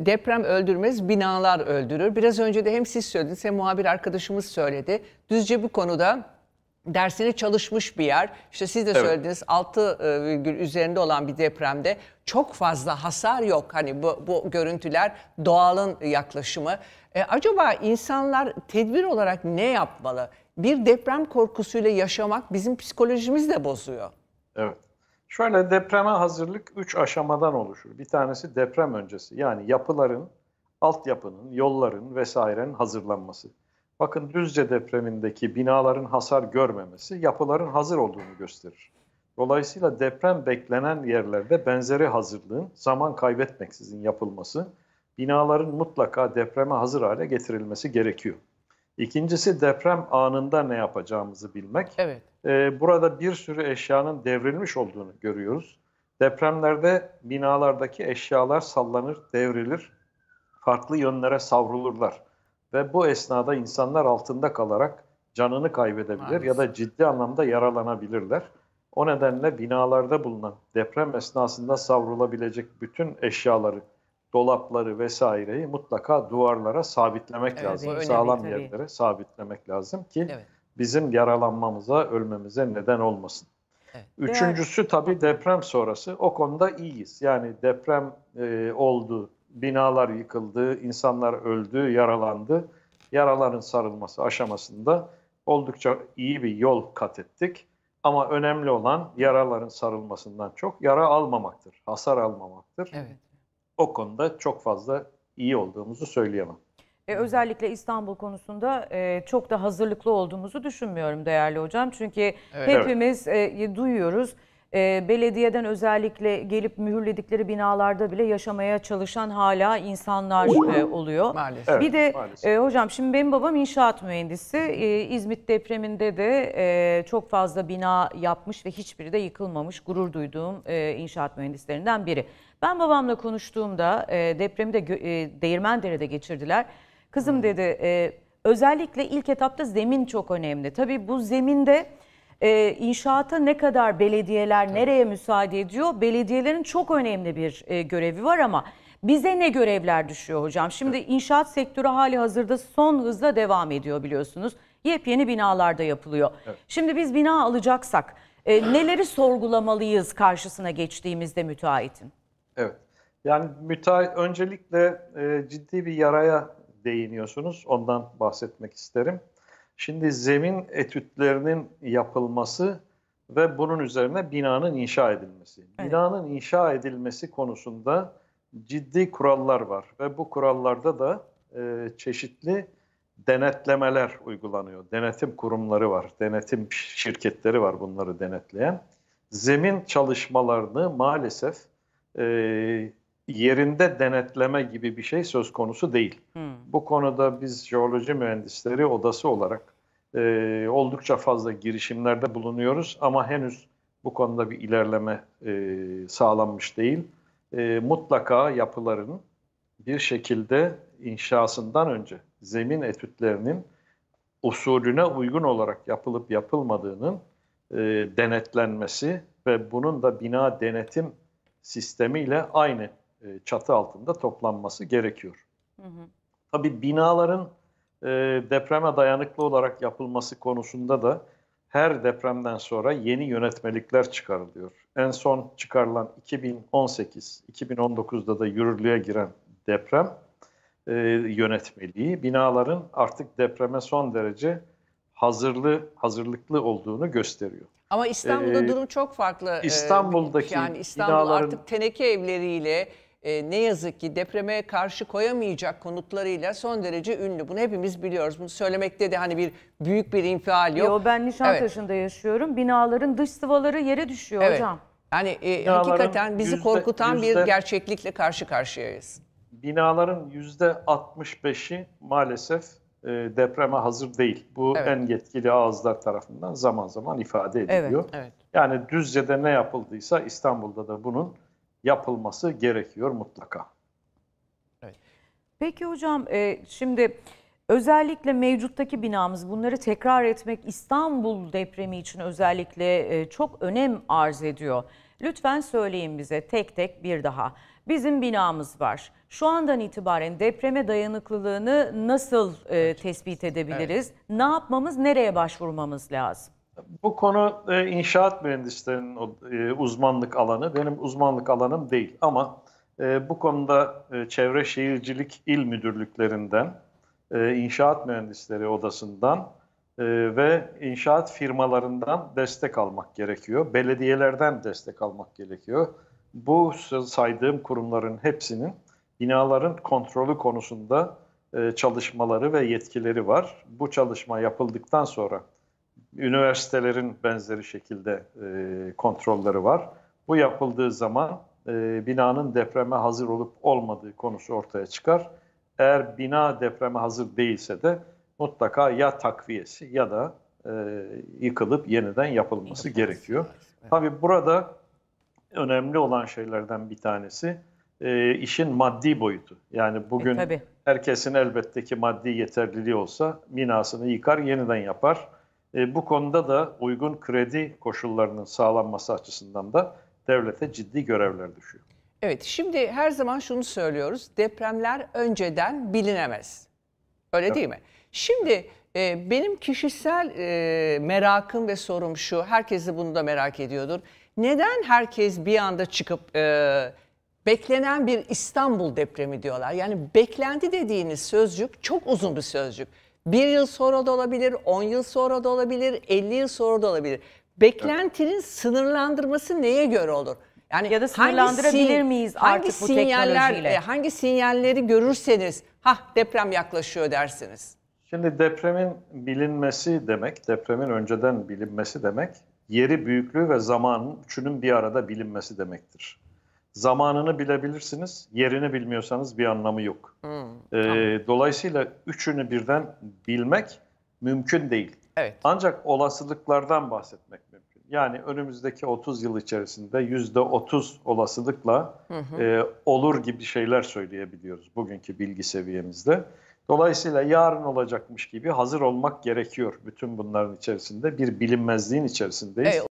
deprem öldürmez, binalar öldürür. Biraz önce de hem siz söylediniz hem muhabir arkadaşımız söyledi. Düzce bu konuda dersini çalışmış bir yer. İşte siz de evet. söylediniz 6 e, virgül üzerinde olan bir depremde çok fazla hasar yok. Hani bu, bu görüntüler doğalın yaklaşımı. E, acaba insanlar tedbir olarak ne yapmalı? Bir deprem korkusuyla yaşamak bizim psikolojimizi de bozuyor. Evet. Şöyle depreme hazırlık 3 aşamadan oluşur. Bir tanesi deprem öncesi yani yapıların, altyapının, yolların vesairenin hazırlanması. Bakın Düzce depremindeki binaların hasar görmemesi yapıların hazır olduğunu gösterir. Dolayısıyla deprem beklenen yerlerde benzeri hazırlığın zaman kaybetmeksizin yapılması, binaların mutlaka depreme hazır hale getirilmesi gerekiyor. İkincisi deprem anında ne yapacağımızı bilmek. Evet. Ee, burada bir sürü eşyanın devrilmiş olduğunu görüyoruz. Depremlerde binalardaki eşyalar sallanır, devrilir, farklı yönlere savrulurlar. Ve bu esnada insanlar altında kalarak canını kaybedebilir Maalesef. ya da ciddi anlamda yaralanabilirler. O nedenle binalarda bulunan deprem esnasında savrulabilecek bütün eşyaları dolapları vesaireyi mutlaka duvarlara sabitlemek evet, lazım. Önemli, Sağlam tabii. yerlere sabitlemek lazım ki evet. bizim yaralanmamıza, ölmemize neden olmasın. Evet. Üçüncüsü tabii deprem sonrası. O konuda iyiyiz. Yani deprem e, oldu, binalar yıkıldı, insanlar öldü, yaralandı. Yaraların sarılması aşamasında oldukça iyi bir yol kat ettik. Ama önemli olan yaraların sarılmasından çok yara almamaktır, hasar almamaktır. Evet o konuda çok fazla iyi olduğumuzu söyleyemem. E, özellikle İstanbul konusunda e, çok da hazırlıklı olduğumuzu düşünmüyorum değerli hocam. Çünkü evet, hepimiz E, duyuyoruz e, belediyeden özellikle gelip mühürledikleri binalarda bile yaşamaya çalışan hala insanlar e, oluyor. Maalesef. bir de maalesef. E, hocam şimdi benim babam inşaat mühendisi. E, İzmit depreminde de e, çok fazla bina yapmış ve hiçbiri de yıkılmamış. Gurur duyduğum e, inşaat mühendislerinden biri. Ben babamla konuştuğumda e, depremi de e, Değirmendere'de geçirdiler. Kızım hmm. dedi e, özellikle ilk etapta zemin çok önemli. Tabii bu zeminde e, inşaata ne kadar belediyeler nereye müsaade ediyor? Belediyelerin çok önemli bir e, görevi var ama bize ne görevler düşüyor hocam? Şimdi inşaat sektörü hali hazırda son hızla devam ediyor biliyorsunuz. Yepyeni binalarda yapılıyor. Evet. Şimdi biz bina alacaksak e, neleri sorgulamalıyız karşısına geçtiğimizde müteahhitin? Evet. Yani müteahhit öncelikle e, ciddi bir yaraya değiniyorsunuz. Ondan bahsetmek isterim. Şimdi zemin etütlerinin yapılması ve bunun üzerine binanın inşa edilmesi. Evet. Binanın inşa edilmesi konusunda ciddi kurallar var ve bu kurallarda da e, çeşitli denetlemeler uygulanıyor. Denetim kurumları var, denetim şirketleri var bunları denetleyen. Zemin çalışmalarını maalesef e, yerinde denetleme gibi bir şey söz konusu değil. Hmm. Bu konuda biz jeoloji mühendisleri odası olarak e, oldukça fazla girişimlerde bulunuyoruz ama henüz bu konuda bir ilerleme e, sağlanmış değil. E, mutlaka yapıların bir şekilde inşasından önce zemin etütlerinin usulüne uygun olarak yapılıp yapılmadığının e, denetlenmesi ve bunun da bina denetim sistemiyle aynı e, çatı altında toplanması gerekiyor. Hı hı. Tabii binaların e, depreme dayanıklı olarak yapılması konusunda da her depremden sonra yeni yönetmelikler çıkarılıyor. En son çıkarılan 2018-2019'da da yürürlüğe giren deprem e, yönetmeliği binaların artık depreme son derece hazırlı hazırlıklı olduğunu gösteriyor. Ama İstanbul'da ee, durum çok farklı. E, İstanbul'daki yani İstanbul binaların, artık teneke evleriyle e, ne yazık ki depreme karşı koyamayacak konutlarıyla son derece ünlü. Bunu hepimiz biliyoruz. Bunu söylemekte de hani bir büyük bir infial yok. Yo, ben Nişantaşı'nda evet. yaşıyorum. Binaların dış sıvaları yere düşüyor evet. hocam. Yani e, hakikaten bizi yüzde, korkutan yüzde, bir gerçeklikle karşı karşıyayız. Binaların yüzde 65'i maalesef e, depreme hazır değil. Bu evet. en yetkili ağızlar tarafından zaman zaman ifade ediliyor. Evet, evet. Yani Düzce'de ne yapıldıysa İstanbul'da da bunun yapılması gerekiyor mutlaka. Peki hocam e, şimdi özellikle mevcuttaki binamız bunları tekrar etmek İstanbul depremi için özellikle e, çok önem arz ediyor. Lütfen söyleyin bize tek tek bir daha. Bizim binamız var. Şu andan itibaren depreme dayanıklılığını nasıl e, tespit edebiliriz? Evet. Ne yapmamız, nereye başvurmamız lazım? Bu konu e, inşaat mühendislerinin e, uzmanlık alanı. Benim uzmanlık alanım değil ama e, bu konuda e, Çevre Şehircilik il Müdürlüklerinden, e, İnşaat Mühendisleri Odası'ndan e, ve inşaat firmalarından destek almak gerekiyor. Belediyelerden destek almak gerekiyor. Bu saydığım kurumların hepsinin binaların kontrolü konusunda e, çalışmaları ve yetkileri var. Bu çalışma yapıldıktan sonra Üniversitelerin benzeri şekilde e, kontrolleri var. Bu yapıldığı zaman e, binanın depreme hazır olup olmadığı konusu ortaya çıkar. Eğer bina depreme hazır değilse de mutlaka ya takviyesi ya da e, yıkılıp yeniden yapılması gerekiyor. Evet. Tabii burada önemli olan şeylerden bir tanesi e, işin maddi boyutu. Yani e, bugün e, herkesin elbette ki maddi yeterliliği olsa binasını yıkar yeniden yapar. E, bu konuda da uygun kredi koşullarının sağlanması açısından da devlete ciddi görevler düşüyor. Evet, şimdi her zaman şunu söylüyoruz. Depremler önceden bilinemez. Öyle evet. değil mi? Şimdi e, benim kişisel e, merakım ve sorum şu. herkesi bunu da merak ediyordur. Neden herkes bir anda çıkıp e, beklenen bir İstanbul depremi diyorlar? Yani beklendi dediğiniz sözcük çok uzun bir sözcük. Bir yıl sonra da olabilir, 10 yıl sonra da olabilir, 50 yıl sonra da olabilir. Beklentinin evet. sınırlandırması neye göre olur? Yani ya da sınırlandırabilir hangi, miyiz artık bu teknolojiyle? E, hangi sinyalleri görürseniz, ha deprem yaklaşıyor dersiniz. Şimdi depremin bilinmesi demek, depremin önceden bilinmesi demek, yeri, büyüklüğü ve zamanın üçünün bir arada bilinmesi demektir zamanını bilebilirsiniz. Yerini bilmiyorsanız bir anlamı yok. Hmm, tamam. dolayısıyla üçünü birden bilmek mümkün değil. Evet. Ancak olasılıklardan bahsetmek mümkün. Yani önümüzdeki 30 yıl içerisinde yüzde %30 olasılıkla hı E, olur gibi şeyler söyleyebiliyoruz bugünkü bilgi seviyemizde. Dolayısıyla yarın olacakmış gibi hazır olmak gerekiyor. Bütün bunların içerisinde bir bilinmezliğin içerisindeyiz. Evet.